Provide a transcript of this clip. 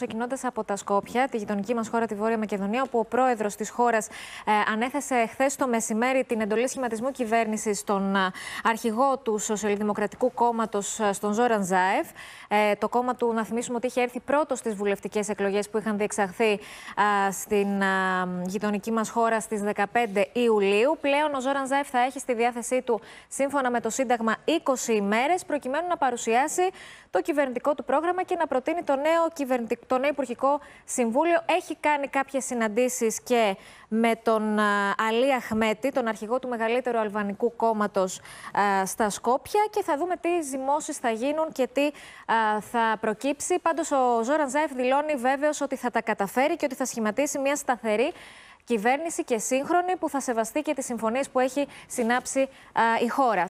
ξεκινώντας από τα Σκόπια, τη γειτονική μας χώρα, τη Βόρεια Μακεδονία, όπου ο πρόεδρος της χώρας ε, ανέθεσε χθες το μεσημέρι την εντολή σχηματισμού κυβέρνησης στον ε, αρχηγό του Σοσιαλδημοκρατικού Κόμματος, ε, στον Ζόραν Ζάεφ. το κόμμα του, να θυμίσουμε ότι είχε έρθει πρώτος στις βουλευτικές εκλογές που είχαν διεξαχθεί στην γειτονική μας χώρα στις 15 Ιουλίου. Πλέον ο Ζόραν Ζάεφ θα έχει στη διάθεσή του, σύμφωνα με το Σύνταγμα, 20 ημέρες προκειμένου να παρουσιάσει το κυβερνητικό του πρόγραμμα και να προτείνει το νέο, το νέο Υπουργικό Συμβούλιο. Έχει κάνει κάποιες συναντήσεις και με τον ε, Αλή Αχμέτη, τον αρχηγό του μεγαλύτερου αλβανικού κόμματος ε, στα Σκόπια. Και θα δούμε τι ζυμώσει θα γίνουν και τι ε, θα προκύψει. Πάντως, ο Ζόραν Ζάεφ δηλώνει βέβαιος ότι θα τα καταφέρει και ότι θα σχηματίσει μια σταθερή κυβέρνηση και σύγχρονη που θα σεβαστεί και τις συμφωνίες που έχει συνάψει η χώρα.